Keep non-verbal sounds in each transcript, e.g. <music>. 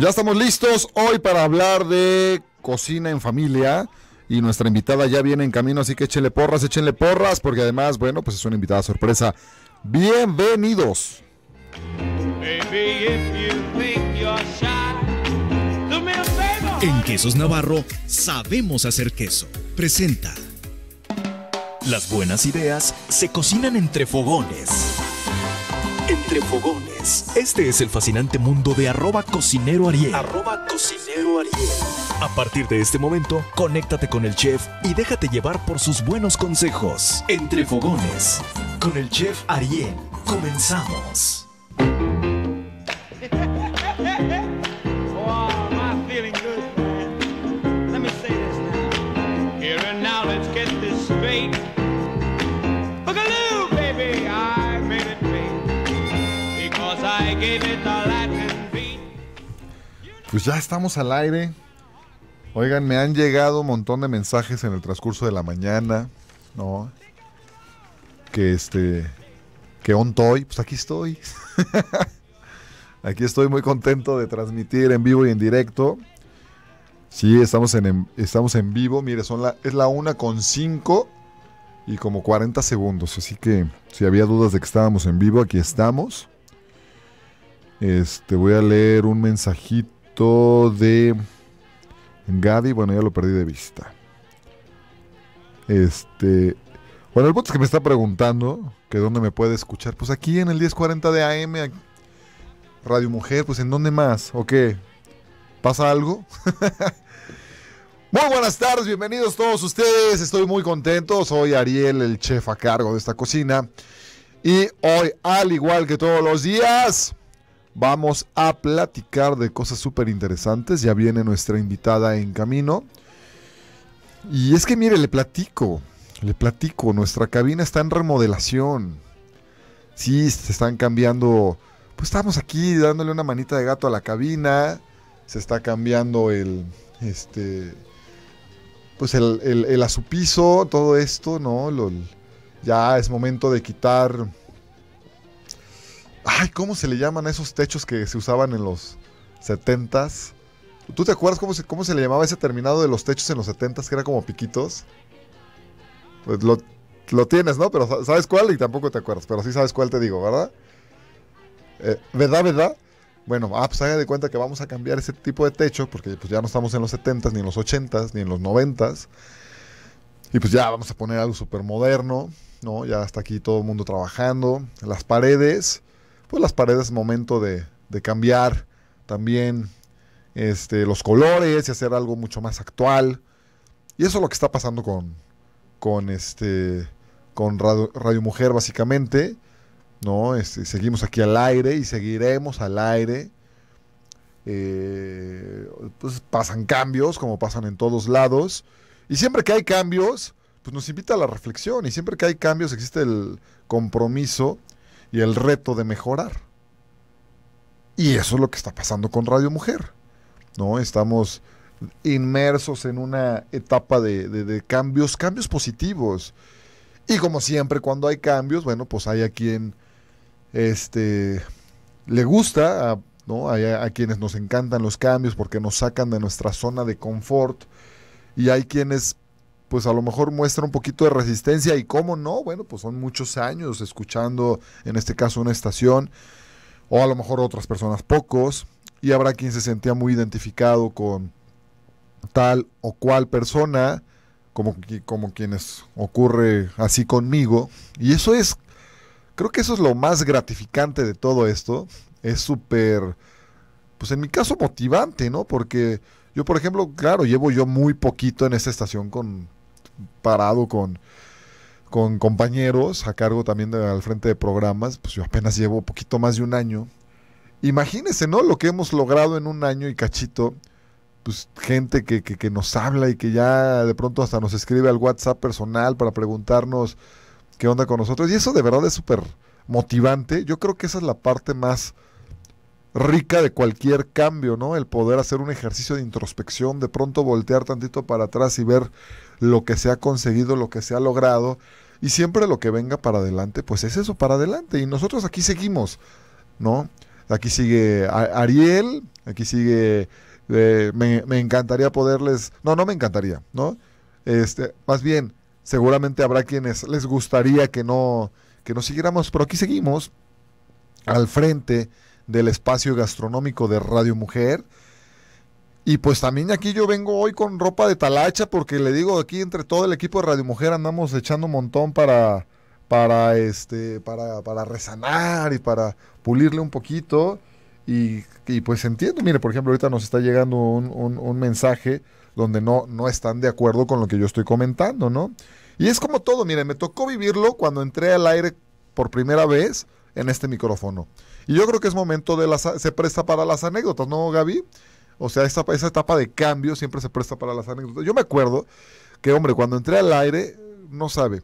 Ya estamos listos hoy para hablar de cocina en familia. Y nuestra invitada ya viene en camino, así que échenle porras, échenle porras, porque además, bueno, pues es una invitada sorpresa. Bienvenidos. En Quesos Navarro sabemos hacer queso. Presenta. Las buenas ideas se cocinan entre fogones entre fogones. Este es el fascinante mundo de arroba cocinero Ariel. Arroba cocinero Ariel. A partir de este momento, conéctate con el chef y déjate llevar por sus buenos consejos. Entre fogones, con el chef Ariel. Comenzamos. Pues ya estamos al aire. Oigan, me han llegado un montón de mensajes en el transcurso de la mañana, ¿no? Que este, que ontoy, pues aquí estoy. <laughs> aquí estoy muy contento de transmitir en vivo y en directo. Sí, estamos en, estamos en vivo. Mire, son es la una con cinco y como 40 segundos. Así que si había dudas de que estábamos en vivo, aquí estamos. Este, voy a leer un mensajito de Gaby, bueno, ya lo perdí de vista. Este, bueno, el punto es que me está preguntando que dónde me puede escuchar. Pues aquí en el 1040 de AM, Radio Mujer, pues en dónde más, ¿o qué? ¿Pasa algo? <laughs> muy buenas tardes, bienvenidos todos ustedes. Estoy muy contento. Soy Ariel, el chef a cargo de esta cocina. Y hoy, al igual que todos los días, Vamos a platicar de cosas súper interesantes. Ya viene nuestra invitada en camino. Y es que mire, le platico, le platico, nuestra cabina está en remodelación. Sí, se están cambiando. Pues estamos aquí dándole una manita de gato a la cabina. Se está cambiando el. Este. Pues el, el, todo esto, ¿no? ya es momento de quitar Ay, ¿cómo se le llaman esos techos que se usaban en los 70 ¿Tú te acuerdas cómo se, cómo se le llamaba ese terminado de los techos en los 70s que era como piquitos? Pues lo, tienes, ¿no? Pero sabes cuál y tampoco te acuerdas, pero sí sabes cuál te digo, ¿verdad? Eh, ¿Verdad, verdad? Bueno, ah, pues haga de cuenta que vamos a cambiar ese tipo de techo, porque pues, ya no estamos en los 70s, ni en los 80s, ni en los 90s. Y pues ya vamos a poner algo súper moderno, ¿no? Ya está aquí todo el mundo trabajando. Las paredes, pues las paredes es momento de, cambiar también este, los colores y hacer algo mucho más actual. Y eso es lo que está pasando con, con, este, con Radio, Mujer, básicamente. ¿no? Este, seguimos aquí al aire y seguiremos al aire. Eh, pues, pasan cambios, como pasan en todos lados. Y siempre que hay cambios, pues nos invita a la reflexión. Y siempre que hay cambios existe el compromiso y el reto de mejorar. Y eso es lo que está pasando con Radio Mujer. ¿no? Estamos inmersos en una etapa de, cambios, cambios positivos. Y como siempre, cuando hay cambios, bueno, pues hay a quien este, le gusta, ¿no? Hay a quienes nos encantan los cambios porque nos sacan de nuestra zona de confort. Y hay quienes pues a lo mejor muestra un poquito de resistencia y cómo no, bueno, pues son muchos años escuchando en este caso una estación o a lo mejor otras personas pocos y habrá quien se sentía muy identificado con tal o cual persona, como, como quienes ocurre así conmigo. Y eso es, creo que eso es lo más gratificante de todo esto. Es súper, pues en mi caso motivante, ¿no? Porque yo, por ejemplo, claro, llevo yo muy poquito en esta estación con parado con, con compañeros a cargo también al frente de programas, pues yo apenas llevo poquito más de un año. Imagínense, ¿no? Lo que hemos logrado en un año y cachito, pues gente que, nos habla y que ya de pronto hasta nos escribe al WhatsApp personal para preguntarnos qué onda con nosotros. Y eso de verdad es súper motivante. Yo creo que esa es la parte más rica de cualquier cambio, ¿no? El poder hacer un ejercicio de introspección, de pronto voltear tantito para atrás y ver lo que se ha conseguido, lo que se ha logrado, y siempre lo que venga para adelante, pues es eso, para adelante. Y nosotros aquí seguimos, ¿no? Aquí sigue Ariel, aquí sigue... Eh, me, encantaría poderles... No, no me encantaría, ¿no? Este, más bien, seguramente habrá quienes les gustaría que no, que no siguiéramos, pero aquí seguimos al frente del espacio gastronómico de Radio Mujer. Y pues también aquí yo vengo hoy con ropa de talacha porque le digo aquí entre todo el equipo de Radio Mujer andamos echando un montón para para este para para resanar y para pulirle un poquito y, pues entiendo, mire, por ejemplo, ahorita nos está llegando un, mensaje donde no, no están de acuerdo con lo que yo estoy comentando, ¿no? Y es como todo, mire, me tocó vivirlo cuando entré al aire por primera vez en este micrófono. Y yo creo que es momento de las... se presta para las anécdotas, ¿no, Gaby? O sea, esa, esa etapa de cambio siempre se presta para las anécdotas. Yo me acuerdo que, hombre, cuando entré al aire, no sabe.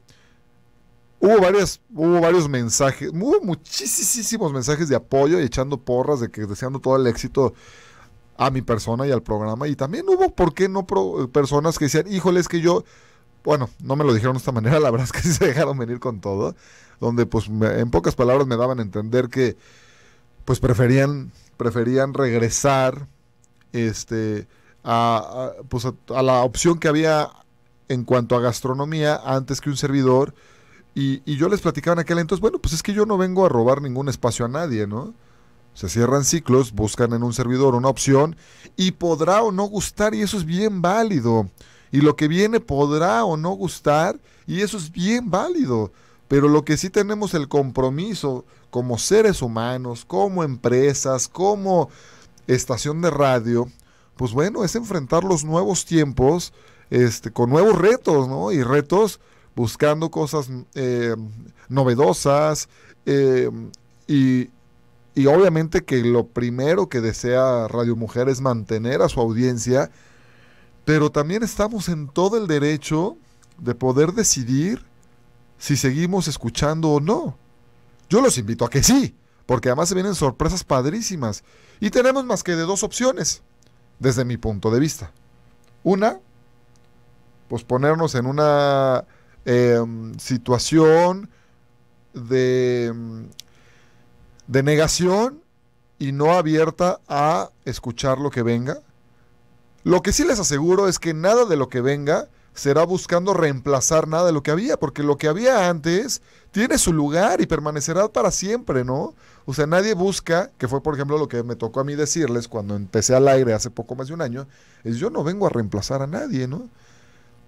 Hubo, varias, hubo varios mensajes, hubo muchísimos mensajes de apoyo y echando porras de que deseando todo el éxito a mi persona y al programa. Y también hubo, ¿por qué no? personas que decían, híjole, es que yo, bueno, no me lo dijeron de esta <laughs> manera, la verdad es que sí se dejaron venir con todo, donde pues en pocas palabras me daban a entender que pues preferían, preferían regresar este, a, pues la opción que había en cuanto a gastronomía antes que un servidor. Y, y, yo les platicaba en aquel entonces, bueno, pues es que yo no vengo a robar ningún espacio a nadie, ¿no? Se cierran ciclos, buscan en un servidor una opción y podrá o no gustar y eso es bien válido. Y lo que viene podrá o no gustar y eso es bien válido. Pero lo que sí tenemos el compromiso como seres humanos, como empresas, como estación de radio, pues bueno, es enfrentar los nuevos tiempos este, con nuevos retos, ¿no? Y retos buscando cosas eh, novedosas eh, y obviamente que lo primero que desea Radio Mujer es mantener a su audiencia, pero también estamos en todo el derecho de poder decidir si seguimos escuchando o no. Yo los invito a que sí, porque además se vienen sorpresas padrísimas. Y tenemos más que de dos opciones, desde mi punto de vista. Una, pues ponernos en una em, situación de, em, de negación y no abierta a escuchar lo que venga. Lo que sí les aseguro es que nada de lo que venga será buscando reemplazar nada de lo que había, porque lo que había antes tiene su lugar y permanecerá para siempre, ¿no? O sea, nadie busca, que fue por ejemplo lo que me tocó a mí decirles cuando empecé al aire hace poco más de un año, es yo no vengo a reemplazar a nadie, ¿no?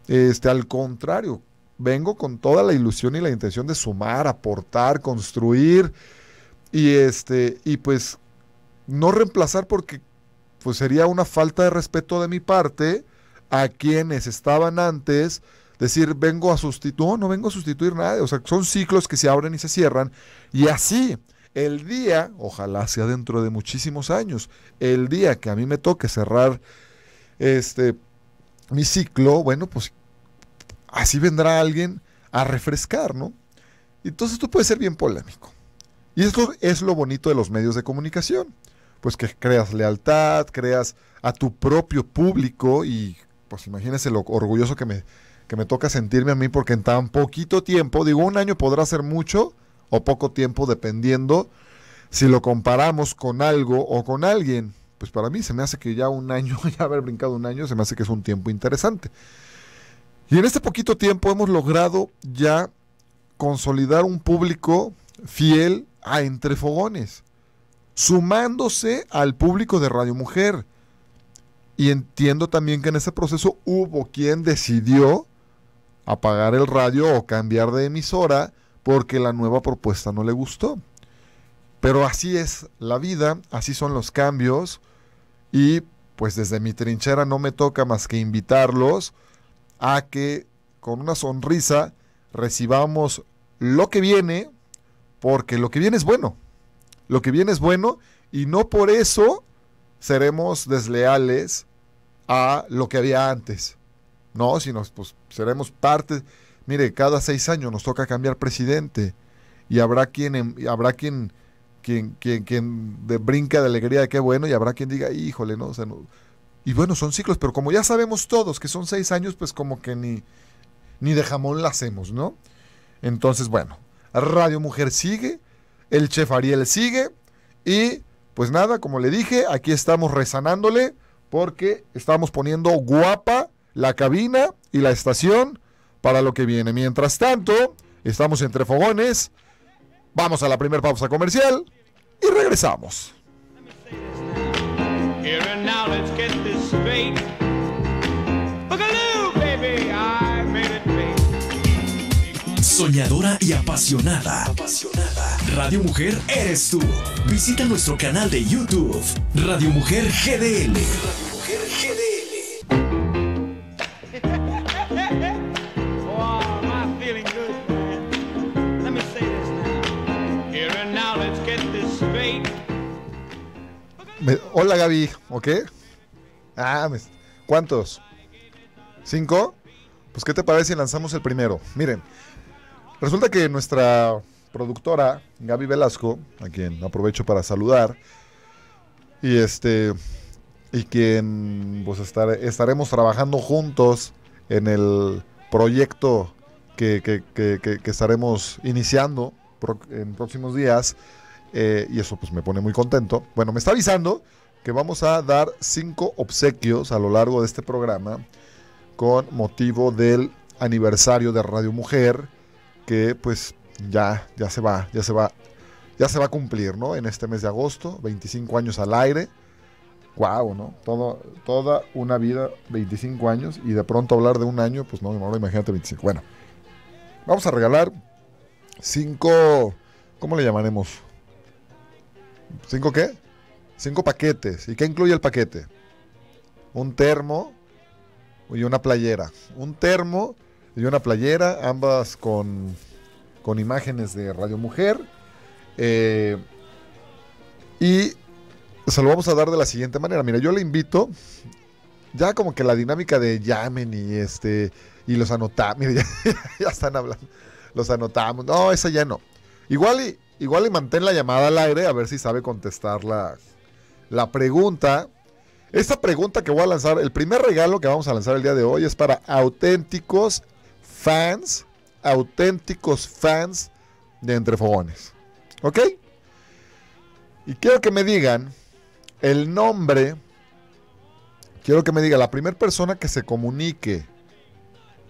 Este, al contrario, vengo con toda la ilusión y la intención de sumar, aportar, construir y este y pues no reemplazar porque pues sería una falta de respeto de mi parte a quienes estaban antes decir vengo a sustituir, no, no vengo a sustituir nada, o sea, son ciclos que se abren y se cierran y así el día, ojalá sea dentro de muchísimos años, el día que a mí me toque cerrar este mi ciclo, bueno, pues así vendrá alguien a refrescar, ¿no? Entonces tú puede ser bien polémico. Y esto es lo bonito de los medios de comunicación, pues que creas lealtad, creas a tu propio público y pues imagínense lo orgulloso que me que me toca sentirme a mí porque en tan poquito tiempo, digo, un año podrá ser mucho o poco tiempo dependiendo si lo comparamos con algo o con alguien. Pues para mí se me hace que ya un año, <laughs> ya haber brincado un año, se me hace que es un tiempo interesante. Y en este poquito tiempo hemos logrado ya consolidar un público fiel a Entre Fogones, sumándose al público de Radio Mujer. Y entiendo también que en ese proceso hubo quien decidió apagar el radio o cambiar de emisora porque la nueva propuesta no le gustó. Pero así es la vida, así son los cambios y pues desde mi trinchera no me toca más que invitarlos a que con una sonrisa recibamos lo que viene, porque lo que viene es bueno. Lo que viene es bueno y no por eso seremos desleales a lo que había antes. No, sino pues seremos parte. Mire, cada seis años nos toca cambiar presidente y habrá quien em, habrá quien quien, quien, quien de brinca de alegría de qué bueno y habrá quien diga, híjole, ¿no? O Y bueno, son ciclos, pero como ya sabemos todos que son seis años, pues como que ni, ni de jamón la hacemos, ¿no? Entonces, bueno, Radio Mujer sigue, el chef Ariel sigue y pues nada, como le dije, aquí estamos rezanándole porque estamos poniendo guapa la cabina y la estación para lo que viene. Mientras tanto, estamos entre fogones. Vamos a la primera pausa comercial y regresamos. Soñadora y apasionada. apasionada. Radio Mujer eres tú. Visita nuestro canal de YouTube, Radio Mujer GDL. Radio Mujer GDL. hola Gaby, ¿ok? Ah, ¿cuántos? ¿Cinco? Pues ¿qué te parece si lanzamos el primero? Miren, resulta que nuestra productora, Gaby Velasco, a quien aprovecho para saludar, y este y quien pues estar, estaremos trabajando juntos en el proyecto que, que, que, estaremos iniciando en próximos días eh, y eso pues me pone muy contento. Bueno, me está avisando que vamos a dar cinco obsequios a lo largo de este programa con motivo del aniversario de Radio Mujer, que pues ya, ya se va, ya se va, ya se va a cumplir, ¿no? En este mes de agosto, 25 años al aire. Wow, ¿no? toda una vida, 25 años, y de pronto hablar de un año, pues no, imagínate 25. Bueno, vamos a regalar cinco, ¿cómo le llamaremos? ¿Cinco qué? Cinco paquetes. ¿Y qué incluye el paquete? Un termo y una playera. Un termo y una playera, ambas con, imágenes de Radio Mujer. Eh, y se lo vamos a dar de la siguiente manera. Mira, yo le invito, ya como que la dinámica de llamen y este y los anotamos. Mira, <laughs> ya, están hablando. Los anotamos. No, ese ya no. Igual y Igual y mantén la llamada al aire a ver si sabe contestar la, pregunta. Esta pregunta que voy a lanzar, el primer regalo que vamos a lanzar el día de hoy es para auténticos fans, auténticos fans de Entre Fogones. ¿Ok? Y quiero que me digan el nombre, quiero que me diga la primera persona que se comunique.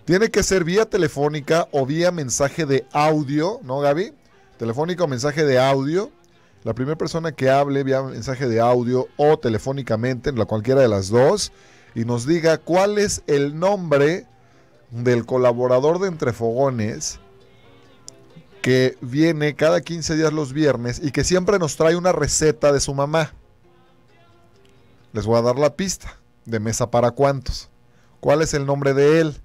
Tiene que ser vía telefónica o vía mensaje de audio, ¿no, Gaby? telefónico o mensaje de audio. La primera persona que hable vía mensaje de audio o telefónicamente, en cualquiera de las dos, y nos diga cuál es el nombre del colaborador de Entre Fogones que viene cada 15 días los viernes y que siempre nos trae una receta de su mamá. Les voy a dar la pista de mesa para cuántos. ¿Cuál es el nombre de él?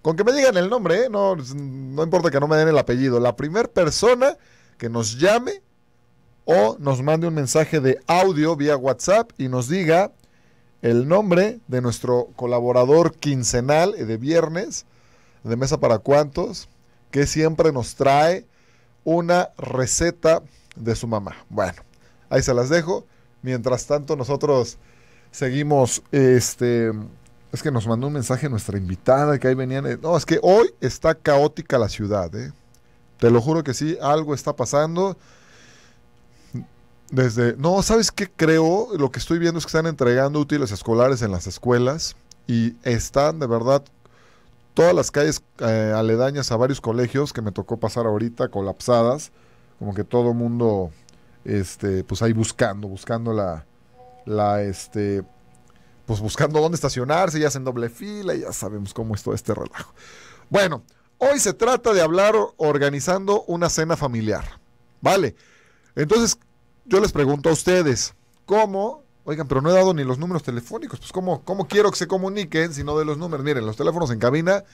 Con que me digan el nombre, ¿eh? no, no importa que no me den el apellido. La primera persona que nos llame o nos mande un mensaje de audio vía WhatsApp y nos diga el nombre de nuestro colaborador quincenal de viernes de Mesa para Cuantos, que siempre nos trae una receta de su mamá. Bueno, ahí se las dejo. Mientras tanto, nosotros seguimos, este, es que nos mandó un mensaje nuestra invitada que ahí venían, eh, no, es que hoy está caótica la ciudad, ¿eh? Te lo juro que sí, algo está pasando. Desde, no, ¿sabes qué creo? Lo que estoy viendo es que están entregando útiles escolares en las escuelas y están de verdad todas las calles eh, aledañas a varios colegios que me tocó pasar ahorita colapsadas, como que todo mundo este pues ahí buscando, buscando la la este pues buscando dónde estacionarse, ya hacen doble fila, y ya sabemos cómo es todo este relajo. Bueno, Hoy se trata de hablar organizando una cena familiar. Vale. Entonces, yo les pregunto a ustedes, ¿cómo? Oigan, pero no he dado ni los números telefónicos. Pues, ¿cómo, cómo quiero que se comuniquen si no de los números? Miren, los teléfonos en cabina.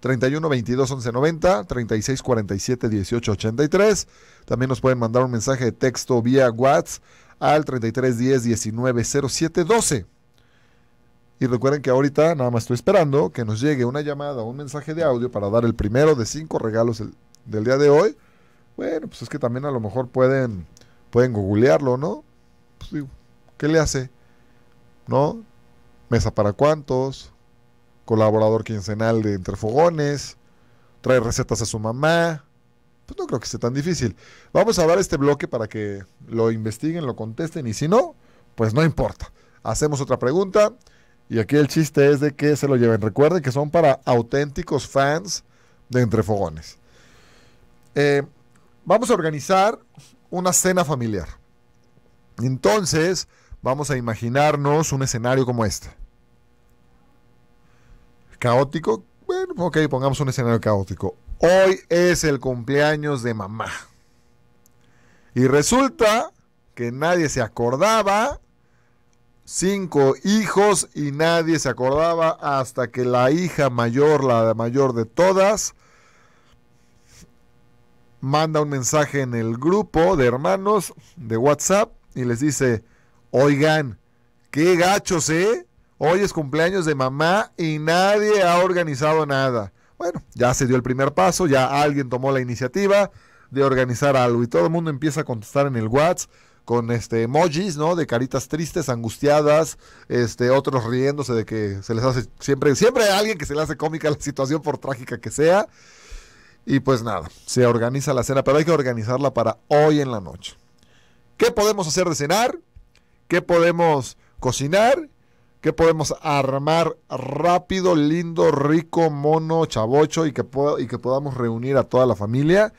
31 22 11 90, 36 47 18 83. También nos pueden mandar un mensaje de texto vía WhatsApp al 33 10 19 07 12. Y recuerden que ahorita nada más estoy esperando que nos llegue una llamada o un mensaje de audio para dar el primero de cinco regalos del día de hoy. Bueno, pues es que también a lo mejor pueden, pueden googlearlo, ¿no? Pues ¿qué le hace? ¿No? Mesa para cuántos, colaborador quincenal de Entre Fogones, trae recetas a su mamá. Pues no creo que sea tan difícil. Vamos a dar este bloque para que lo investiguen, lo contesten y si no, pues no importa. Hacemos otra pregunta y aquí el chiste es de que se lo lleven. Recuerden que son para auténticos fans de Entre Fogones. Eh, vamos a organizar una cena familiar. Entonces, vamos a imaginarnos un escenario como este. Caótico. Bueno, ok, pongamos un escenario caótico. Hoy es el cumpleaños de mamá. Y resulta que nadie se acordaba cinco hijos y nadie se acordaba hasta que la hija mayor, la mayor de todas, manda un mensaje en el grupo de hermanos de WhatsApp y les dice, oigan, qué gachos, ¿eh? Hoy es cumpleaños de mamá y nadie ha organizado nada. Bueno, ya se dio el primer paso, ya alguien tomó la iniciativa de organizar algo y todo el mundo empieza a contestar en el WhatsApp con este emojis, ¿no? De caritas tristes, angustiadas, este, otros riéndose de que se les hace siempre, siempre hay alguien que se le hace cómica la situación por trágica que sea. Y pues nada, se organiza la cena, pero hay que organizarla para hoy en la noche. ¿Qué podemos hacer de cenar? ¿Qué podemos cocinar? ¿Qué podemos armar rápido, lindo, rico, mono, chavocho y que, y que podamos reunir a toda la familia?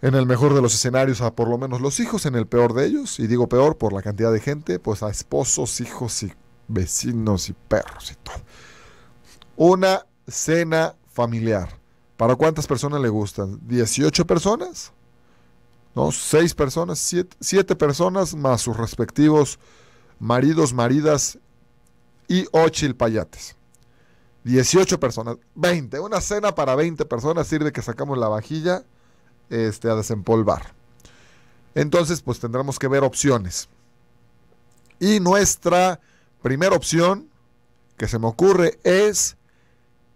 en el mejor de los escenarios a por lo menos los hijos, en el peor de ellos, y digo peor por la cantidad de gente, pues a esposos, hijos y vecinos y perros y todo. Una cena familiar. ¿Para cuántas personas le gustan? ¿18 personas? ¿No? seis personas? siete personas más sus respectivos maridos, maridas y ocho payates. 18 personas. 20. Una cena para 20 personas sirve que sacamos la vajilla este, a desempolvar. Entonces, pues tendremos que ver opciones. Y nuestra primera opción que se me ocurre es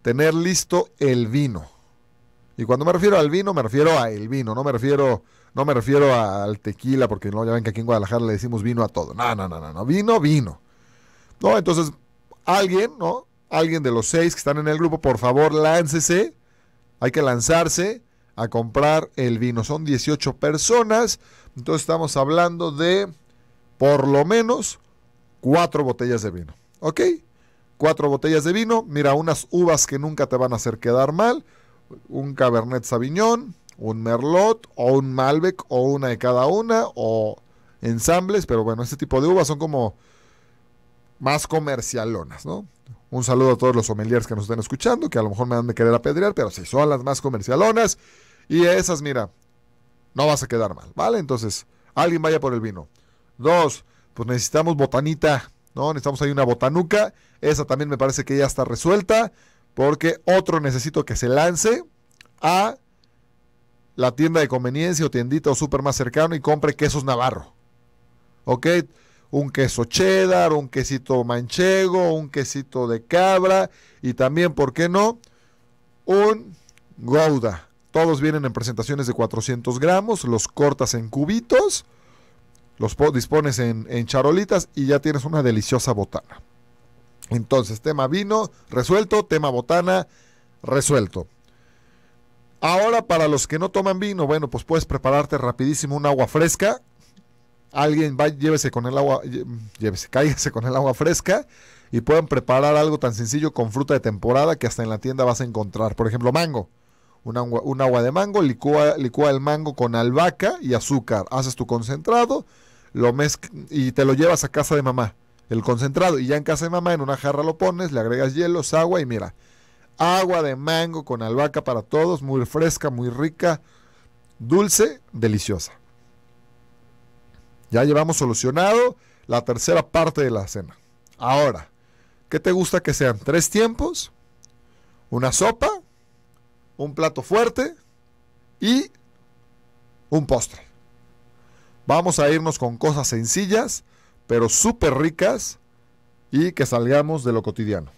tener listo el vino. Y cuando me refiero al vino, me refiero a el vino, no me refiero, no me refiero al tequila, porque no, ya ven que aquí en Guadalajara le decimos vino a todo. No, no, no, no, no. Vino, vino. No, entonces, alguien, ¿no? Alguien de los seis que están en el grupo, por favor, láncese. Hay que lanzarse a comprar el vino. Son 18 personas, entonces estamos hablando de por lo menos cuatro botellas de vino. ¿Ok? Cuatro botellas de vino, mira, unas uvas que nunca te van a hacer quedar mal, un Cabernet Sauvignon, un Merlot o un Malbec o una de cada una o ensambles, pero bueno, este tipo de uvas son como más comercialonas, ¿no? Un saludo a todos los sommeliers que nos estén escuchando, que a lo mejor me han de querer apedrear, pero sí, son las más comercialonas y esas, mira, no vas a quedar mal, ¿vale? Entonces, alguien vaya por el vino. Dos, pues necesitamos botanita, ¿no? Necesitamos ahí una botanuca, esa también me parece que ya está resuelta, porque otro necesito que se lance a la tienda de conveniencia o tiendita o súper más cercano y compre quesos navarro. ¿Ok? un queso cheddar, un quesito manchego, un quesito de cabra y también, ¿por qué no? Un gouda. Todos vienen en presentaciones de 400 gramos, los cortas en cubitos, los dispones en, charolitas y ya tienes una deliciosa botana. Entonces, tema vino resuelto, tema botana resuelto. Ahora, para los que no toman vino, bueno, pues puedes prepararte rapidísimo un agua fresca alguien va, llévese con el agua, llévese, cáigase con el agua fresca y puedan preparar algo tan sencillo con fruta de temporada que hasta en la tienda vas a encontrar. Por ejemplo, mango. Un agua, agua de mango, licúa, licúa, el mango con albahaca y azúcar. Haces tu concentrado lo y te lo llevas a casa de mamá. El concentrado. Y ya en casa de mamá, en una jarra lo pones, le agregas hielos, agua y mira. Agua de mango con albahaca para todos. Muy fresca, muy rica, dulce, deliciosa. Ya llevamos solucionado la tercera parte de la cena. Ahora, ¿qué te gusta que sean? ¿Tres tiempos? ¿Una sopa? ¿Un plato fuerte? Y un postre. Vamos a irnos con cosas sencillas, pero súper ricas y que salgamos de lo cotidiano.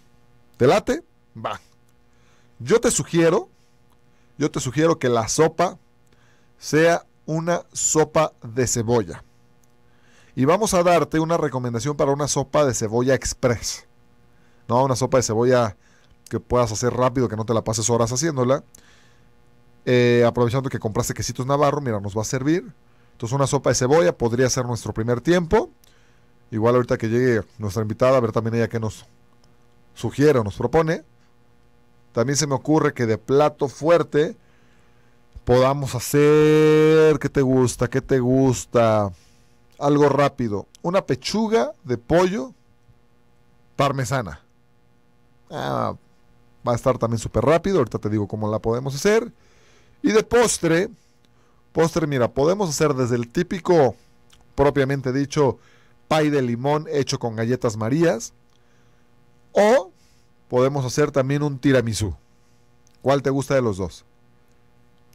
¿Te late? Va. Yo te sugiero, yo te sugiero que la sopa sea una sopa de cebolla. Y vamos a darte una recomendación para una sopa de cebolla express. No, una sopa de cebolla que puedas hacer rápido, que no te la pases horas haciéndola. Eh, aprovechando que compraste quesitos navarro, mira, nos va a servir. Entonces una sopa de cebolla podría ser nuestro primer tiempo. Igual ahorita que llegue nuestra invitada, a ver también ella qué nos sugiere o nos propone. También se me ocurre que de plato fuerte podamos hacer. ¿Qué te gusta? ¿Qué te gusta? algo rápido. Una pechuga de pollo parmesana. Ah, va a estar también súper rápido. Ahorita te digo cómo la podemos hacer. Y de postre, postre, mira, podemos hacer desde el típico, propiamente dicho, pay de limón hecho con galletas marías. O podemos hacer también un tiramisú. ¿Cuál te gusta de los dos?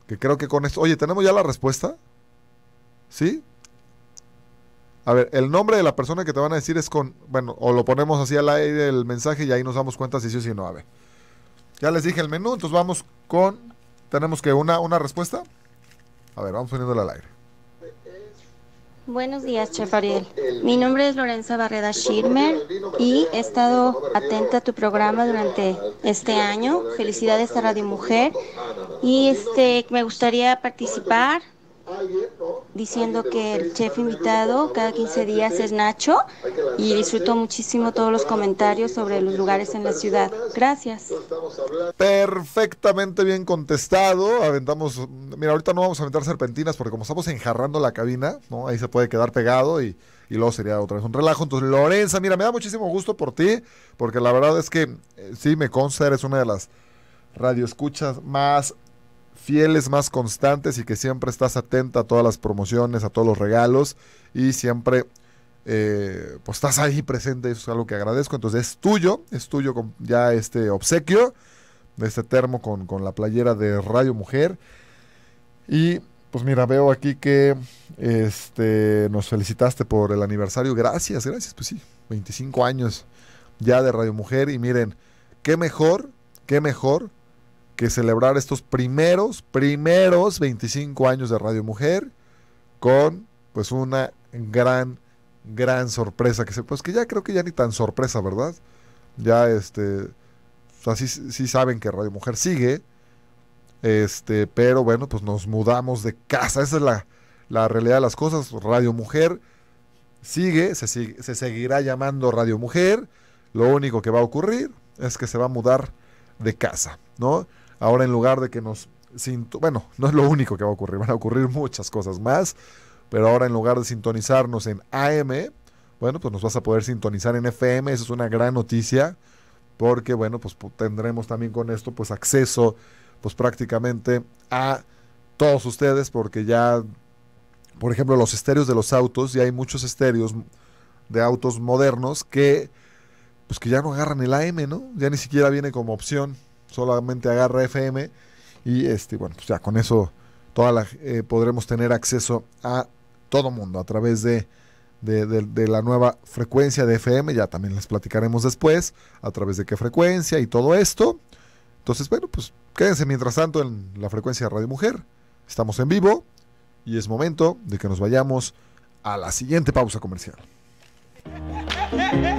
Que creo que con esto... Oye, ¿tenemos ya la respuesta? ¿Sí? A ver, el nombre de la persona que te van a decir es con. Bueno, o lo ponemos así al aire del mensaje y ahí nos damos cuenta si sí o si no. A Ya les dije el menú, entonces vamos con. Tenemos que una, una respuesta. A ver, vamos poniéndola al aire. Buenos días, Chef Ariel. Mi nombre es Lorenza Barreda Schirmer y he estado atenta a tu programa durante este año. Felicidades a Radio Mujer. Y este me gustaría participar diciendo que el chef invitado cada 15 días es Nacho y disfruto muchísimo todos los comentarios sobre los lugares en la ciudad. Gracias. Perfectamente bien contestado. Aventamos, mira, ahorita no vamos a aventar serpentinas porque como estamos enjarrando la cabina, ¿no? Ahí se puede quedar pegado y, y luego sería otra vez un relajo. Entonces, Lorenza, mira, me da muchísimo gusto por ti porque la verdad es que eh, sí me consta, eres una de las radioescuchas más fieles, más constantes y que siempre estás atenta a todas las promociones, a todos los regalos y siempre eh, pues estás ahí presente, eso es algo que agradezco. Entonces es tuyo, es tuyo con ya este obsequio este termo con, la playera de Radio Mujer. Y pues mira, veo aquí que este, nos felicitaste por el aniversario. Gracias, gracias, pues sí, 25 años ya de Radio Mujer. Y miren, qué mejor, qué mejor que celebrar estos primeros, primeros 25 años de Radio Mujer con pues una gran, gran sorpresa que se, pues que ya creo que ya ni tan sorpresa, ¿verdad? Ya este, así sí saben que Radio Mujer sigue, este, pero bueno, pues nos mudamos de casa, esa es la, la realidad de las cosas, Radio Mujer sigue, se, sigue, se seguirá llamando Radio Mujer, lo único que va a ocurrir es que se va a mudar de casa, ¿no? Ahora en lugar de que nos... Bueno, no es lo único que va a ocurrir, van a ocurrir muchas cosas más, pero ahora en lugar de sintonizarnos en AM, bueno, pues nos vas a poder sintonizar en FM, eso es una gran noticia, porque bueno, pues tendremos también con esto pues acceso pues prácticamente a todos ustedes, porque ya, por ejemplo, los estéreos de los autos, ya hay muchos estéreos de autos modernos que pues que ya no agarran el AM, ¿no? Ya ni siquiera viene como opción solamente agarra FM y este, bueno, pues ya con eso toda la, eh, podremos tener acceso a todo mundo a través de, de, de, la nueva frecuencia de FM, ya también les platicaremos después a través de qué frecuencia y todo esto. Entonces, bueno, pues quédense mientras tanto en la frecuencia de Radio Mujer, estamos en vivo y es momento de que nos vayamos a la siguiente pausa comercial. <laughs>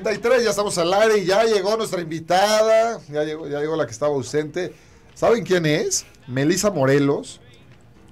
ya estamos al aire y ya llegó nuestra invitada. Ya llegó, ya llegó la que estaba ausente. ¿Saben quién es? Melisa Morelos.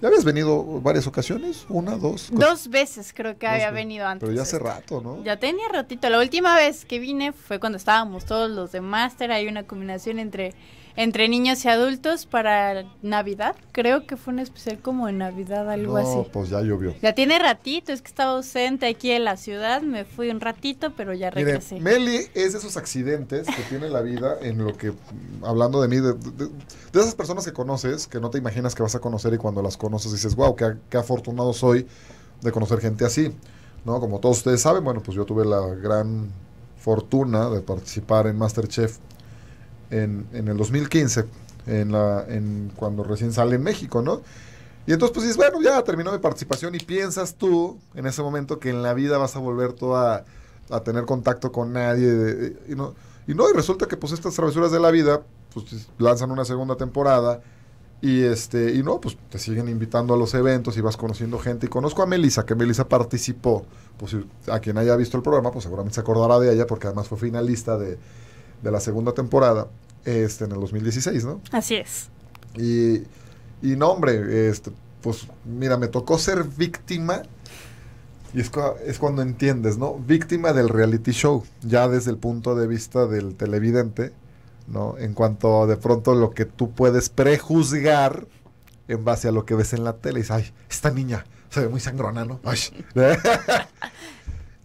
¿Ya habías venido varias ocasiones? ¿Una, dos? Dos veces creo que había venido antes. Pero ya hace rato, ¿no? Ya tenía ratito. La última vez que vine fue cuando estábamos todos los de Master. Hay una combinación entre entre niños y adultos para Navidad. Creo que fue un especial como en Navidad, algo así. No, pues ya llovió. Ya tiene ratito, es que estaba ausente aquí en la ciudad, me fui un ratito, pero ya regresé. Mire, Meli es de esos accidentes que tiene la vida en lo que, hablando de mí, de, esas personas que conoces, que no te imaginas que vas a conocer y cuando las conoces dices, wow, qué, qué afortunado soy de conocer gente así. ¿no? Como todos ustedes saben, bueno, pues yo tuve la gran fortuna de participar en Masterchef en, en el 2015, en la, en cuando recién sale en México, ¿no? Y entonces pues dices, bueno, ya terminó mi participación y piensas tú en ese momento que en la vida vas a volver toda a tener contacto con nadie. y, no, y no, y resulta que pues estas travesuras de la vida, pues lanzan una segunda temporada y este y no, pues te siguen invitando a los eventos y vas conociendo gente. Y conozco a Melissa, que Melissa participó, pues a quien haya visto el programa, pues seguramente se acordará de ella porque además fue finalista de, de la segunda temporada este, en el 2016, ¿no? Así es. Y, y no, hombre, este, pues mira, me tocó ser víctima, y es, cuando entiendes, ¿no? Víctima del reality show, ya desde el punto de vista del televidente, ¿no? En cuanto de pronto lo que tú puedes prejuzgar en base a lo que ves en la tele, y dices, ay, esta niña se ve muy sangrona, ¿no? Ay. <laughs>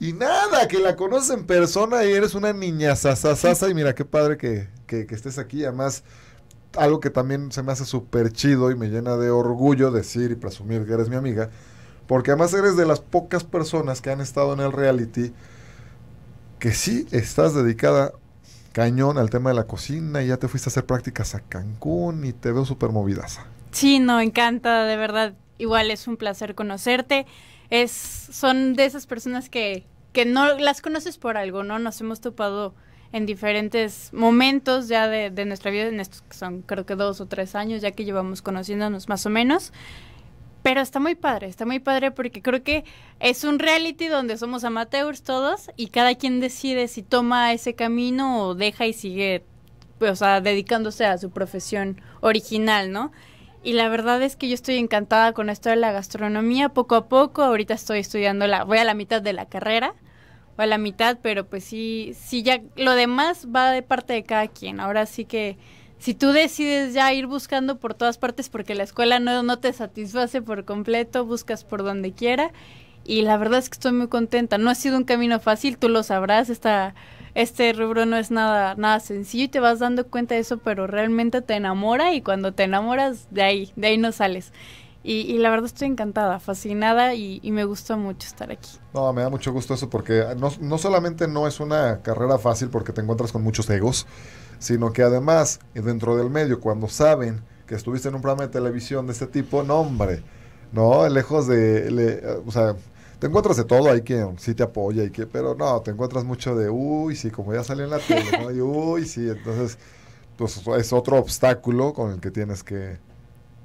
Y nada, que la conoces en persona y eres una niña sasasasa. Y mira qué padre que, estés aquí. Además, algo que también se me hace súper chido y me llena de orgullo decir y presumir que eres mi amiga. Porque además eres de las pocas personas que han estado en el reality que sí estás dedicada cañón al tema de la cocina y ya te fuiste a hacer prácticas a Cancún y te veo súper movidaza. Sí, no, encanta, de verdad. Igual es un placer conocerte. Es, son de esas personas que que no las conoces por algo, ¿no? Nos hemos topado en diferentes momentos ya de, de nuestra vida, en estos que son creo que dos o tres años ya que llevamos conociéndonos más o menos. Pero está muy padre, está muy padre porque creo que es un reality donde somos amateurs todos y cada quien decide si toma ese camino o deja y sigue, pues, o sea, dedicándose a su profesión original, ¿no? y la verdad es que yo estoy encantada con esto de la gastronomía poco a poco. Ahorita estoy estudiando la, voy a la mitad de la carrera a la mitad, pero pues sí, sí ya lo demás va de parte de cada quien. Ahora sí que si tú decides ya ir buscando por todas partes porque la escuela no, no te satisface por completo, buscas por donde quiera y la verdad es que estoy muy contenta. No ha sido un camino fácil, tú lo sabrás, esta, este rubro no es nada, nada sencillo y te vas dando cuenta de eso, pero realmente te enamora y cuando te enamoras, de ahí, de ahí no sales. Y, la verdad estoy encantada, fascinada y, me gusta mucho estar aquí. No, me da mucho gusto eso porque no, solamente no es una carrera fácil porque te encuentras con muchos egos, sino que además eh, dentro del medio, cuando saben que estuviste en un programa de televisión de este tipo, no hombre, no, lejos de, o sea, te encuentras de todo, hay quien sí te apoya, y que, pero no, te encuentras mucho de, uy, sí, como ya salió en la tele, ¿no? y, uy, sí, entonces, pues es otro obstáculo con el que tienes que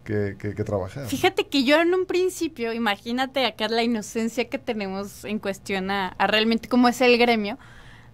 que, trabajar. Fíjate que yo en un principio, imagínate acá la inocencia que tenemos en cuestión a, realmente cómo es el gremio,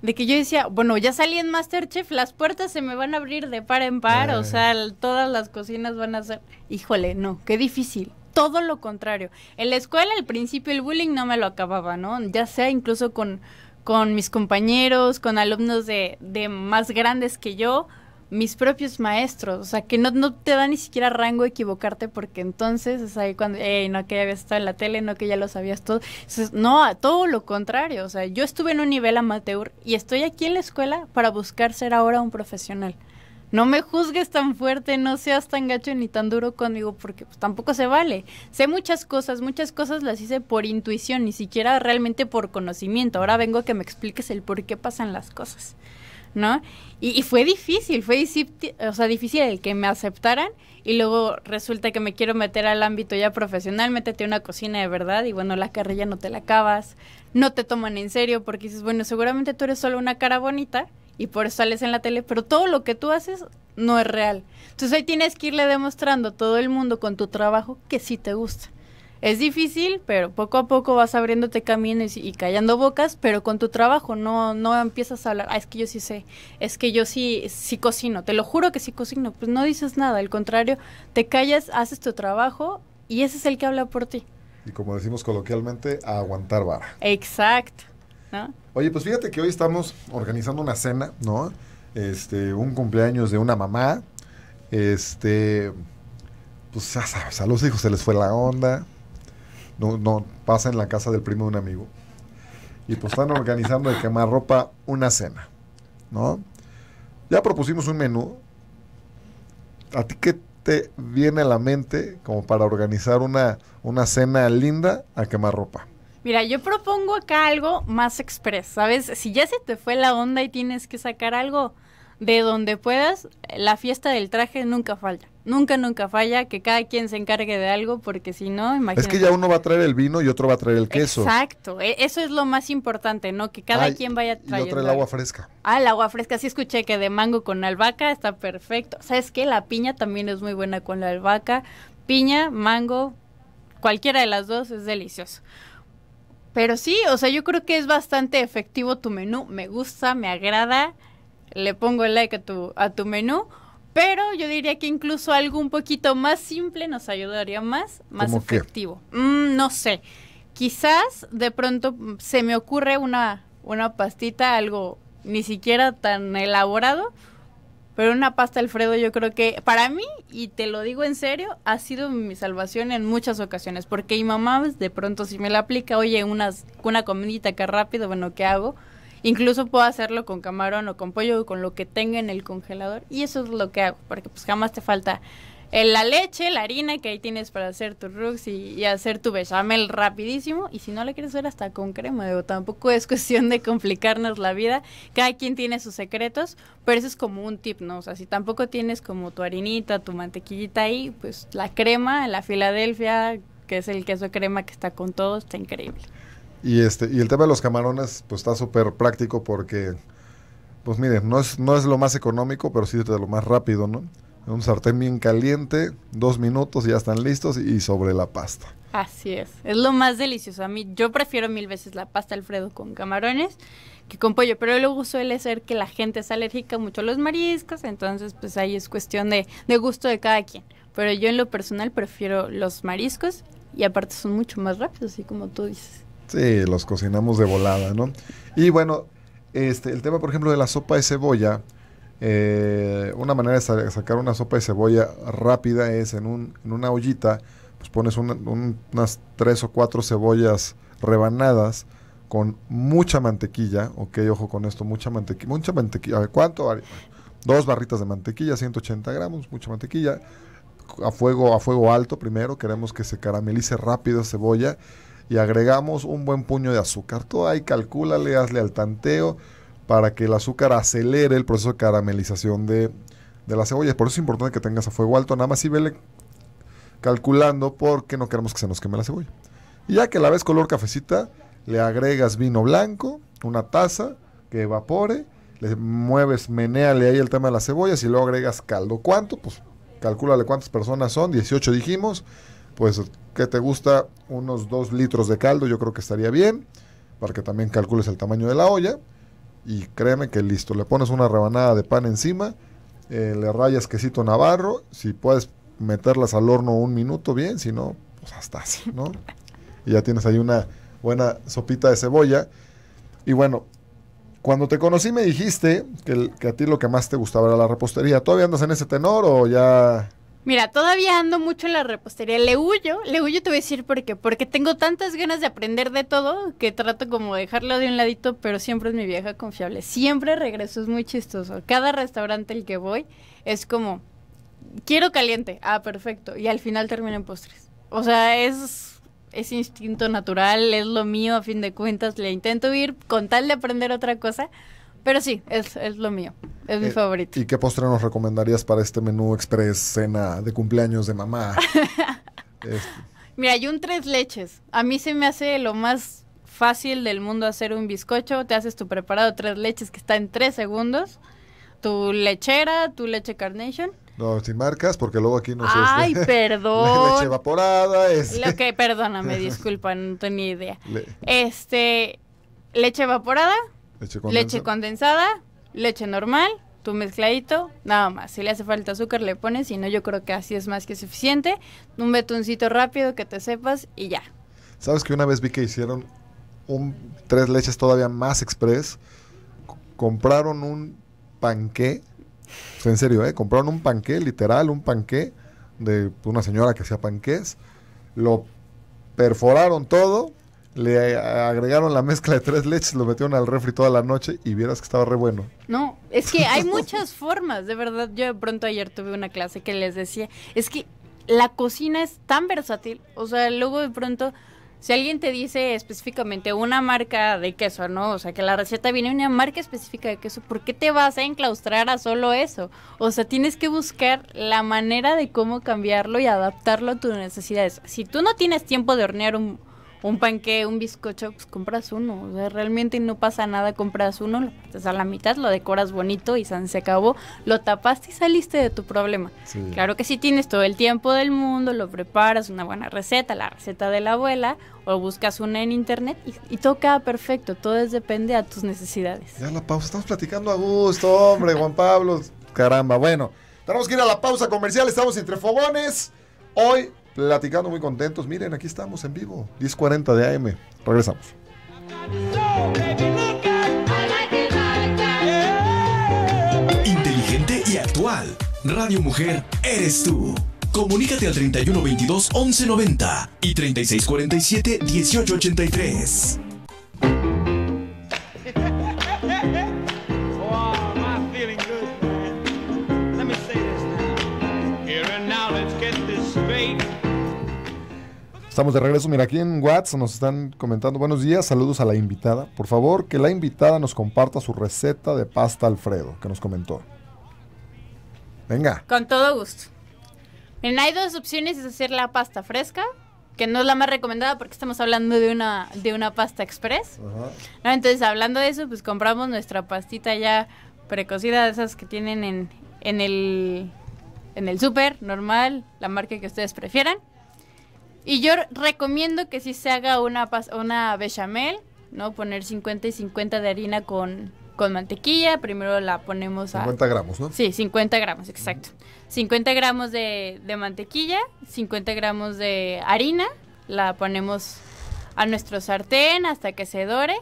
de que yo decía, bueno, ya salí en Masterchef, las puertas se me van a abrir de par en par, o eh. sea, todas las cocinas van a ser, híjole, no, qué difícil. Todo lo contrario. En la escuela al principio el bullying no me lo acababa, ¿no? Ya sea incluso con, con mis compañeros, con alumnos de, de más grandes que yo, mis propios maestros, o sea, que no, no te da ni siquiera rango equivocarte porque entonces es ahí cuando, hey, no que ya habías estado en la tele, no que ya lo sabías todo. no, a todo lo contrario, o sea, yo estuve en un nivel amateur y estoy aquí en la escuela para buscar ser ahora un profesional. No me juzgues tan fuerte, no seas tan gacho ni tan duro conmigo porque pues, tampoco se vale. Sé muchas cosas, muchas cosas las hice por intuición, ni siquiera realmente por conocimiento. Ahora vengo a que me expliques el por qué pasan las cosas. ¿no? Y, fue difícil, fue o sea, difícil el que me aceptaran y luego resulta que me quiero meter al ámbito ya profesional, métete a una cocina de verdad y bueno, la carrilla no te la acabas, no te toman en serio porque dices, bueno, seguramente tú eres solo una cara bonita y por eso sales en la tele, pero todo lo que tú haces no es real. Entonces ahí tienes que irle demostrando a todo el mundo con tu trabajo que sí te gusta es difícil, pero poco a poco vas abriéndote caminos y, callando bocas, pero con tu trabajo no, no empiezas a hablar, ah, es que yo sí sé, es que yo sí, sí cocino, te lo juro que sí cocino, pues no dices nada, al contrario, te callas, haces tu trabajo y ese es el que habla por ti. Y como decimos coloquialmente, a aguantar vara. Exacto. Oye, pues fíjate que hoy estamos organizando una cena, ¿no? Este, un cumpleaños de una mamá. Este, pues a los hijos se les fue la onda no, no pasa en la casa del primo de un amigo. Y pues están organizando de quemar ropa una cena, ¿no? Ya propusimos un menú. ¿A ti qué te viene a la mente como para organizar una, una cena linda a quemar ropa? Mira, yo propongo acá algo más express, ¿sabes? Si ya se te fue la onda y tienes que sacar algo de donde puedas, la fiesta del traje nunca falta nunca, nunca falla que cada quien se encargue de algo, porque si no, imagínate. Es que ya uno va a traer el vino y otro va a traer el queso. Exacto, e, eso es lo más importante, ¿no? Que cada quien vaya trayendo. Y otro el agua fresca. Ah, el agua fresca, sí escuché que de mango con albahaca está perfecto. ¿Sabes qué? La piña también es muy buena con la albahaca. Piña, mango, cualquiera de las dos es delicioso. Pero sí, o sea, yo creo que es bastante efectivo tu menú. Me gusta, me agrada. Le pongo el like a tu, a tu menú. Pero yo diría que incluso algo un poquito más simple nos ayudaría más, más efectivo. Mm, no sé. Quizás de pronto se me ocurre una, una pastita, algo ni siquiera tan elaborado, pero una pasta Alfredo yo creo que para mí, y te lo digo en serio, ha sido mi salvación en muchas ocasiones, porque mi mamá de pronto si me la aplica, oye, unas, una comidita que rápido, bueno, ¿qué hago? Incluso puedo hacerlo con camarón o con pollo o con lo que tenga en el congelador. Y eso es lo que hago, porque pues jamás te falta la leche, la harina que ahí tienes para hacer tu rux y, hacer tu bechamel rapidísimo. Y si no la quieres hacer hasta con crema, digo, tampoco es <laughs> cuestión de complicarnos la vida. Cada quien tiene sus secretos, pero eso es como un tip, ¿no? O sea, si tampoco tienes como tu harinita, tu mantequillita ahí, pues la crema, la Filadelfia, que es el queso crema que está con todo está increíble. Y, este, y el tema de los camarones, pues está súper práctico porque, pues miren, no es, no es lo más económico, pero sí es de lo más rápido, ¿no? En un sartén bien caliente, dos minutos y ya están listos y sobre la pasta. Así es, es lo más delicioso. A mí, yo prefiero mil veces la pasta Alfredo con camarones que con pollo, pero luego suele ser que la gente es alérgica mucho a los mariscos, entonces pues ahí es cuestión de, de gusto de cada quien. Pero yo en lo personal prefiero los mariscos y aparte son mucho más rápidos, así como tú dices. Sí, los cocinamos de volada, ¿no? Y bueno, este, el tema, por ejemplo, de la sopa de cebolla, eh, una manera de sacar una sopa de cebolla rápida es en, un, en una ollita, pues pones unas tres o cuatro cebollas rebanadas con mucha mantequilla, ok, ojo con esto, mucha mantequilla, mucha mantequilla, a ver, ¿cuánto? Dos barritas de mantequilla, 180 gramos, mucha mantequilla, a fuego, a fuego alto primero, queremos que se caramelice rápido cebolla y agregamos un buen puño de azúcar. Todo ahí calcúlale, hazle al tanteo para que el azúcar acelere el proceso de caramelización de, de las cebollas. Por eso es importante que tengas a fuego alto, nada más y vele calculando porque no queremos que se nos queme la cebolla. Y ya que la ves color cafecita, le agregas vino blanco, una taza que evapore, le mueves, meneale ahí el tema de las cebollas y luego agregas caldo. ¿Cuánto? Pues calculale cuántas personas son, 18 dijimos, pues que te gusta unos 2 litros de caldo, yo creo que estaría bien, para que también calcules el tamaño de la olla. Y créeme que listo, le pones una rebanada de pan encima, eh, le rayas quesito navarro, si puedes meterlas al horno un minuto, bien, si no, pues hasta así, ¿no? Y ya tienes ahí una buena sopita de cebolla. Y bueno, cuando te conocí me dijiste que, que a ti lo que más te gustaba era la repostería. ¿Todavía andas en ese tenor o ya Mira, todavía ando mucho en la repostería. Le huyo, le huyo te voy a decir por qué. Porque tengo tantas ganas de aprender de todo que trato como dejarlo de un ladito, pero siempre es mi vieja confiable. Siempre regreso, es muy chistoso. Cada restaurante al que voy es como, quiero caliente. Ah, perfecto. Y al final termino en postres. O sea, es, es instinto natural, es lo mío a fin de cuentas. Le intento ir con tal de aprender otra cosa pero sí, es, es lo mío. Es mi eh, favorito. ¿Y qué postre nos recomendarías para este menú express, cena de cumpleaños de mamá? <laughs> Este. Mira, hay un tres leches. A mí se me hace lo más fácil del mundo hacer un bizcocho. Te haces tu preparado tres leches que está en tres segundos. Tu lechera, tu leche carnation. No, sin marcas, porque luego aquí no sé. Este, Ay, <laughs> perdón. leche evaporada. Este. Lo que, perdóname, disculpa, no tenía idea. Este, leche evaporada, Leche condensada. leche normal, tu mezcladito, nada más. Si le hace falta azúcar, le pones, si no, yo creo que así es más que suficiente. Un betuncito rápido que te sepas y ya. ¿Sabes que una vez vi que hicieron tres leches todavía más express? Compraron un panqué, en serio, ¿eh? Compraron un panqué, literal, un panqué de una señora que hacía panqués. Lo perforaron todo, le agregaron la mezcla de tres leches, lo metieron al refri toda la noche y vieras que estaba re bueno. No, es que hay <laughs> muchas formas, de verdad. Yo de pronto ayer tuve una clase que les decía, es que la cocina es tan versátil, o sea, luego de pronto si alguien te dice específicamente una marca de queso, ¿no? O sea, que la receta viene de una marca específica de queso, ¿por qué te vas a enclaustrar a solo eso? O sea, tienes que buscar la manera de cómo cambiarlo y adaptarlo a tus necesidades. Si tú no tienes tiempo de hornear un un panque, un bizcocho, pues compras uno. O realmente no pasa nada, compras uno, lo partes a la mitad, lo decoras bonito y se acabó. Lo tapaste y saliste de tu problema. Claro que si sí tienes todo el tiempo del mundo, lo preparas, una buena receta, la receta de la abuela, o buscas una en internet y, todo queda perfecto. Todo depende a tus necesidades. Ya la pausa, estamos platicando a gusto, hombre, Juan Pablo. Caramba, bueno. Tenemos que ir a la pausa comercial, estamos entre fogones. Hoy platicando muy contentos. Miren, aquí estamos en vivo, 10:40 de AM. Regresamos. Inteligente y actual. Radio Mujer eres tú. Comunícate al 3122 1190 y 3647 1883. Estamos de regreso. Mira, aquí en WhatsApp nos están comentando buenos días, saludos a la invitada. Por favor, que la invitada nos comparta su receta de pasta Alfredo, que nos comentó. Venga. Con todo gusto. Miren, hay dos opciones, es hacer la pasta fresca, que no es la más recomendada porque estamos hablando de una, de una pasta express. entonces, hablando de eso, pues compramos nuestra pastita ya precocida, esas que tienen en, el, en el súper normal, la marca que ustedes prefieran. Y yo recomiendo que si se haga una, una bechamel, ¿no? Poner 50 y 50 de harina con, con mantequilla. Primero la ponemos a... 50 gramos, ¿no? Sí, 50 gramos, exacto. 50 gramos de, de mantequilla, 50 gramos de harina. La ponemos a nuestro sartén hasta que se dore.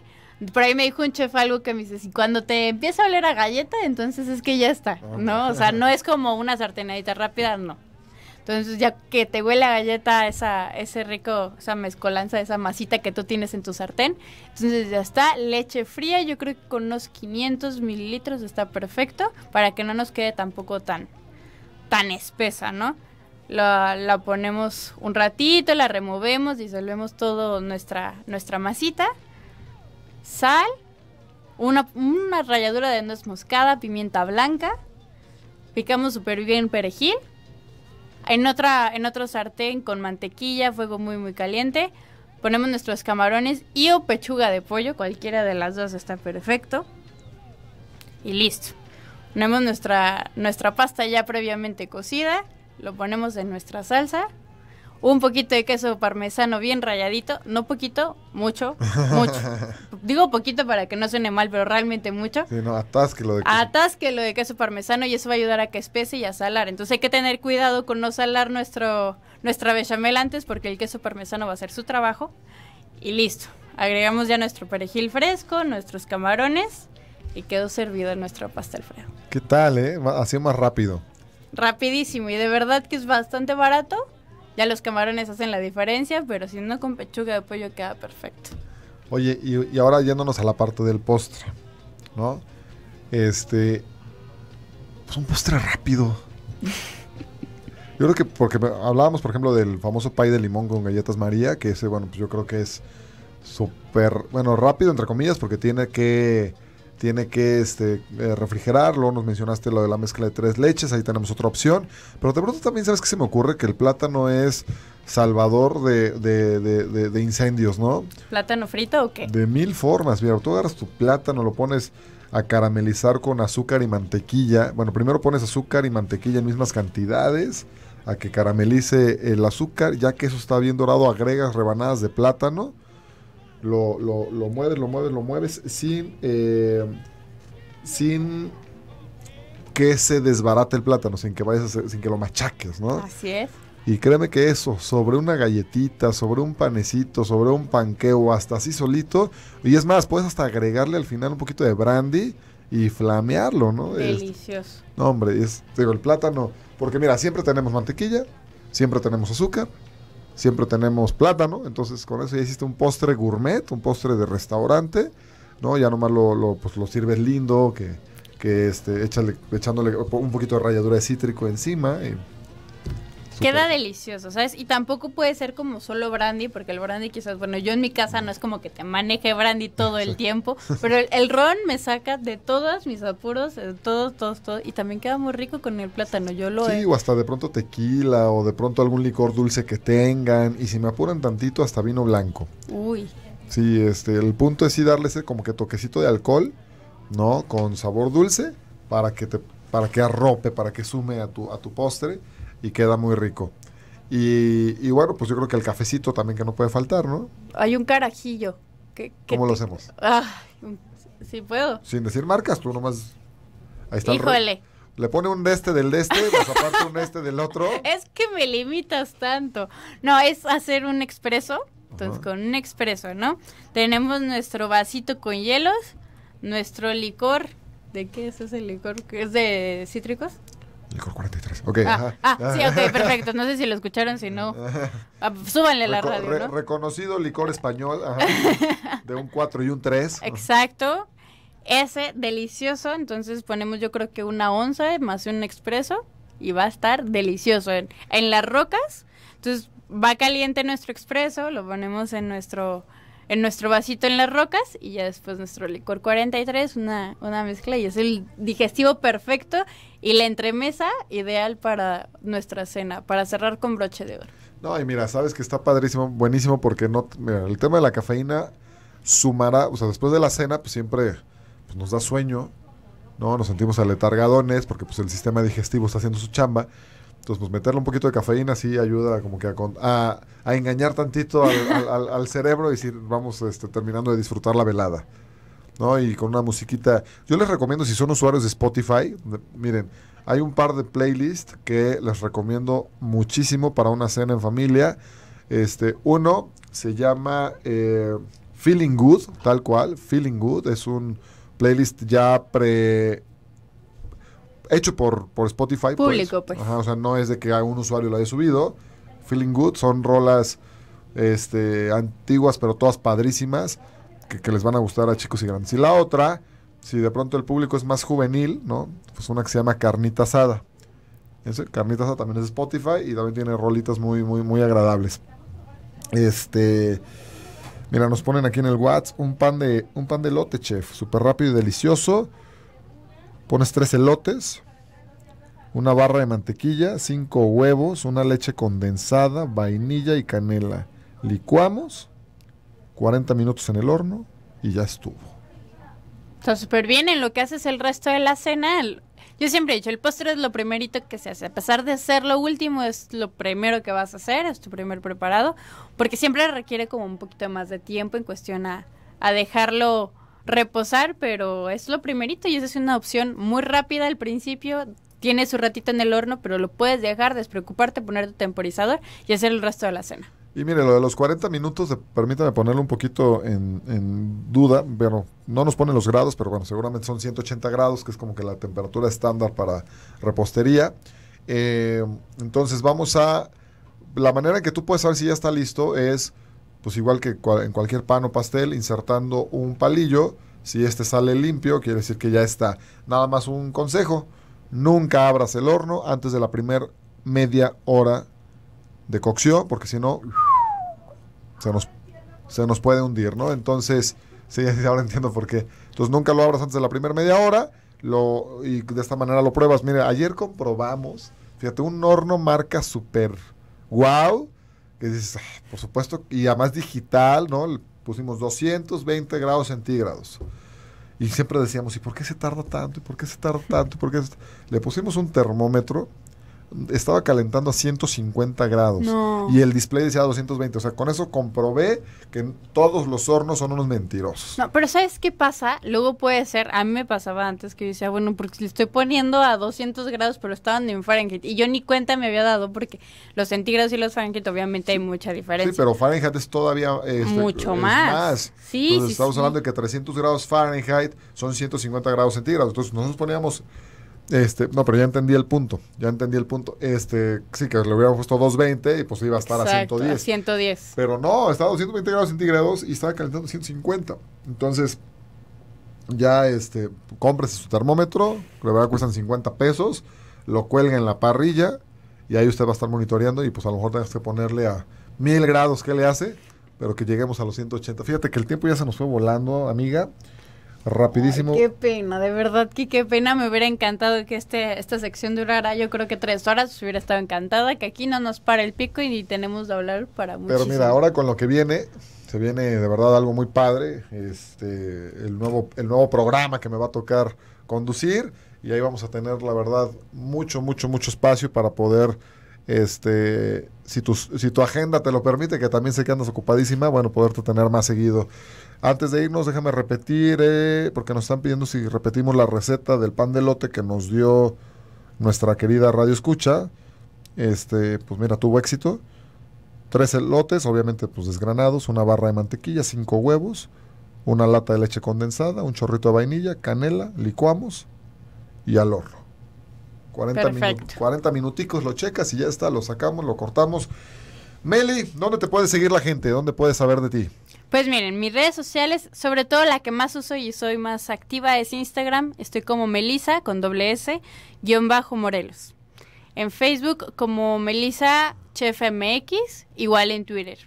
Por ahí me dijo un chef algo que me dice, si cuando te empieza a oler a galleta, entonces es que ya está, ¿no? O sea, no es como una sartenadita rápida, no. Entonces ya que te huele la galleta, esa, ese rico, esa mezcolanza, esa masita que tú tienes en tu sartén. Entonces ya está, leche fría, yo creo que con unos 500 mililitros está perfecto para que no nos quede tampoco tan, tan espesa, ¿no? La, ponemos un ratito, la removemos, disolvemos toda nuestra, nuestra masita, sal, una, una ralladura de nuez moscada, pimienta blanca, picamos súper bien perejil en, otra, en otro sartén con mantequilla, fuego muy muy caliente, ponemos nuestros camarones y o pechuga de pollo, cualquiera de las dos está perfecto. Y listo. Ponemos nuestra, nuestra pasta ya previamente cocida, lo ponemos en nuestra salsa un poquito de queso parmesano bien rayadito, no poquito, mucho, <laughs> mucho. Digo poquito para que no suene mal, pero realmente mucho. Sí, no, atásquelo de queso. Atásquelo de queso parmesano y eso va a ayudar a que espese y a salar. Entonces hay que tener cuidado con no salar nuestro, nuestra bechamel antes porque el queso parmesano va a hacer su trabajo y listo. Agregamos ya nuestro perejil fresco, nuestros camarones y quedó servido nuestro pasta Alfredo. ¿Qué tal, eh? Así más rápido. Rapidísimo y de verdad que es bastante barato ya los camarones hacen la diferencia, pero si no con pechuga de pollo queda perfecto. Oye, y, y ahora yéndonos a la parte del postre, ¿no? Este, pues un postre rápido. <laughs> Yo creo que porque hablábamos, por ejemplo, del famoso pay de limón con galletas María, que ese, bueno, pues yo creo que es súper, bueno, rápido, entre comillas, porque tiene que tiene que este, eh, refrigerarlo. Nos mencionaste lo de la mezcla de tres leches, ahí tenemos otra opción. Pero de pronto también sabes que se me ocurre que el plátano es salvador de, de, de incendios, ¿no? ¿Plátano frito o qué? De mil formas, mira, tú agarras tu plátano, lo pones a caramelizar con azúcar y mantequilla. Bueno, primero pones azúcar y mantequilla en mismas cantidades a que caramelice el azúcar, ya que eso está bien dorado, agregas rebanadas de plátano lo, lo, lo mueves, lo mueves, lo mueves sin, eh, sin que se desbarate el plátano, sin que vayas, sin que lo machaques, ¿no? Así es. Y créeme que eso, sobre una galletita, sobre un panecito, sobre un panqueo, hasta así solito. Y es más, puedes hasta agregarle al final un poquito de brandy y flamearlo, ¿no? Delicioso. no, hombre, es, digo, el plátano. Porque mira, siempre tenemos mantequilla, siempre tenemos azúcar, siempre tenemos plátano, entonces con eso ya hiciste un postre gourmet, un postre de restaurante, ¿no? Ya nomás lo, lo, pues, lo sirves lindo, que, este, echándole un poquito de ralladura de cítrico encima y Queda delicioso, ¿sabes? Y tampoco puede ser como solo brandy, porque el brandy quizás, bueno, yo en mi casa no es como que te maneje brandy todo el tiempo, <laughs> pero el, ron me saca de todos mis apuros, de todos, todos, todos, y también queda muy rico con el plátano, yo lo... Sí, o hasta de pronto tequila, o de pronto algún licor dulce que tengan, y si me apuran tantito, hasta vino blanco. Uy. Sí, este, el punto es sí darle ese como que toquecito de alcohol, ¿no? Con sabor dulce, para que te para que arrope, para que sume a tu, a tu postre y queda muy rico. Y, bueno, pues yo creo que el cafecito también que no puede faltar, ¿no? Hay un carajillo. ¿Cómo lo hacemos? Ah, sí puedo. Sin decir marcas, tú nomás... Ahí está Híjole. le pone un de este del de este, pues aparte un de este del otro. <laughs> Es que me limitas tanto. No, es hacer un expreso. Entonces, con un expreso, ¿no? Tenemos nuestro vasito con hielos, nuestro licor. ¿De qué es ese licor? ¿Es de cítricos? Licor 43. Ok. Ah, ah, sí, ok, perfecto. No sé si lo escucharon, si no. Ah, súbanle la radio. reconocido licor español, <laughs> de un 4 y un 3. Exacto. Ese, delicioso. Entonces ponemos, yo creo que una onza más un expreso y va a estar delicioso. En, en las rocas, entonces va caliente nuestro expreso, lo ponemos en nuestro en nuestro vasito en las rocas y ya después nuestro licor 43, una, una mezcla y es el digestivo perfecto y la entremesa ideal para nuestra cena, para cerrar con broche de oro. No, y mira, sabes que está padrísimo, buenísimo porque no, el tema de la cafeína sumará, o sea, después de la cena pues siempre pues, nos da sueño, ¿no? Nos sentimos aletargadones porque pues el sistema digestivo está haciendo su chamba, entonces, pues meterle un poquito de cafeína sí ayuda como que a, engañar tantito <laughs> al, cerebro y decir, vamos este, terminando de disfrutar la velada. ¿no? Y con una musiquita. Yo les recomiendo, si son usuarios de Spotify, miren, hay un par de playlists que les recomiendo muchísimo para una cena en familia. Este, uno se llama eh, Feeling Good, tal cual. Feeling Good es un playlist ya pre hecho por, por Spotify. Pues, público, pues. Ajá, o sea, no es de que a un usuario lo haya subido. Feeling Good son rolas este, antiguas, pero todas padrísimas, que, les van a gustar a chicos y grandes. Y la otra, si de pronto el público es más juvenil, ¿no? Pues una que se llama Carnita Asada. Carnita Asada también es Spotify y también tiene rolitas muy, muy, muy agradables. Este. Mira, nos ponen aquí en el WhatsApp un pan de un pan de lote, chef, súper rápido y delicioso. Pones tres elotes, una barra de mantequilla, cinco huevos, una leche condensada, vainilla y canela. Licuamos, 40 minutos en el horno y ya estuvo. Está súper bien en lo que haces el resto de la cena. Yo siempre he dicho, el postre es lo primerito que se hace. A pesar de ser lo último, es lo primero que vas a hacer, es tu primer preparado, porque siempre requiere como un poquito más de tiempo en cuestión a, a dejarlo reposar, pero es lo primerito y esa es una opción muy rápida al principio. Tiene su ratito en el horno, pero lo puedes dejar, despreocuparte, poner tu temporizador y hacer el resto de la cena. Y mire, lo de los 40 minutos, permítame ponerlo un poquito en, duda. pero no nos ponen los grados, pero bueno, seguramente son 180 grados, que es como que la temperatura estándar para repostería. Eh, entonces vamos a... La manera en que tú puedes saber si ya está listo es pues igual que en cualquier pan o pastel, insertando un palillo. Si este sale limpio, quiere decir que ya está. Nada más un consejo, nunca abras el horno antes de la primera media hora de cocción, porque si no, se nos, se nos puede hundir, ¿no? Entonces, sí, <laughs> ahora entiendo por qué. Entonces, nunca lo abras antes de la primera media hora lo, y de esta manera lo pruebas. Mira, ayer comprobamos, fíjate, un horno marca super wow Ah, por supuesto, y además digital, ¿no? pusimos 220 grados centígrados. Y siempre decíamos, ¿y por qué se tarda tanto? ¿Y por qué se tarda tanto? por Le pusimos un termómetro estaba calentando a 150 grados. Y el display decía 220. O sea, con eso comprobé que todos los hornos son unos mentirosos. No, pero ¿sabes qué pasa? Luego puede ser, a mí me pasaba antes que yo decía, bueno, porque le estoy poniendo a 200 grados, pero estaban en Fahrenheit. Y yo ni cuenta me había dado porque los centígrados y los Fahrenheit obviamente hay mucha diferencia. Sí, pero Fahrenheit es todavía... Este, Mucho más. Sí, Sí, Entonces estamos hablando de que 300 grados Fahrenheit son 150 grados centígrados. Entonces nosotros poníamos este, no, pero ya entendí el punto. Ya entendí el punto. Este, sí, que le hubieran puesto 220 y pues iba a estar a 110. A 110. Pero no, estaba a 220 grados centígrados y estaba calentando 150. Entonces, ya este, cómprese su termómetro, le la verdad cuestan 50 pesos, lo cuelga en la parrilla y ahí usted va a estar monitoreando y pues a lo mejor tengas que ponerle a 1000 grados que le hace, pero que lleguemos a los 180. Fíjate que el tiempo ya se nos fue volando, amiga rapidísimo. qué pena, de verdad que qué pena. Me hubiera encantado que este, esta sección durara yo creo que tres horas. Hubiera estado encantada que aquí no nos para el pico y tenemos de hablar para mucho. Pero mira, ahora con lo que viene, se viene de verdad algo muy padre. Este, el nuevo, el nuevo programa que me va a tocar conducir. Y ahí vamos a tener, la verdad, mucho, mucho, mucho espacio para poder este, si tu, si tu agenda te lo permite, que también sé que andas ocupadísima, bueno, poderte tener más seguido antes de irnos, déjame repetir, eh, porque nos están pidiendo si repetimos la receta del pan de lote que nos dio nuestra querida Radio Escucha. Este, pues mira, tuvo éxito. Tres elotes, obviamente pues desgranados, una barra de mantequilla, cinco huevos, una lata de leche condensada, un chorrito de vainilla, canela, licuamos y al horno. 40, 40 minuticos, lo checas y ya está, lo sacamos, lo cortamos. Meli, ¿dónde te puede seguir la gente? ¿Dónde puede saber de ti? Pues miren, mis redes sociales, sobre todo la que más uso y soy más activa es Instagram. Estoy como Melisa con doble S, guión bajo Morelos. En Facebook como Melisa Chef igual en Twitter.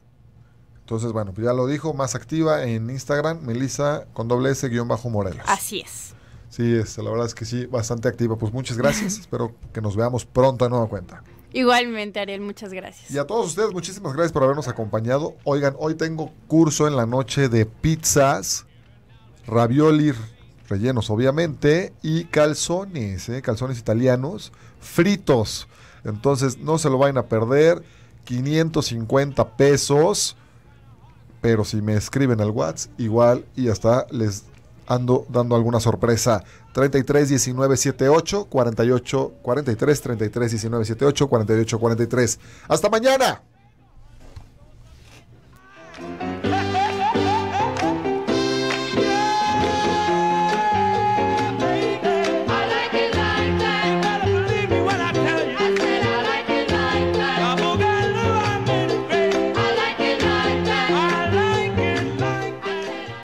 Entonces, bueno, pues ya lo dijo, más activa en Instagram, Melisa con doble S guión bajo Morelos. Así es. Sí, es, este, la verdad es que sí, bastante activa. Pues muchas gracias. <laughs> Espero que nos veamos pronto en nueva cuenta. Igualmente, Ariel, muchas gracias. Y a todos ustedes, muchísimas gracias por habernos acompañado. Oigan, hoy tengo curso en la noche de pizzas, ravioli rellenos, obviamente, y calzones, ¿eh? calzones italianos fritos. Entonces, no se lo vayan a perder. 550 pesos. Pero si me escriben al WhatsApp, igual y hasta les ando dando alguna sorpresa. 33 19 78 48 43 33 19 78 48 43. Hasta mañana.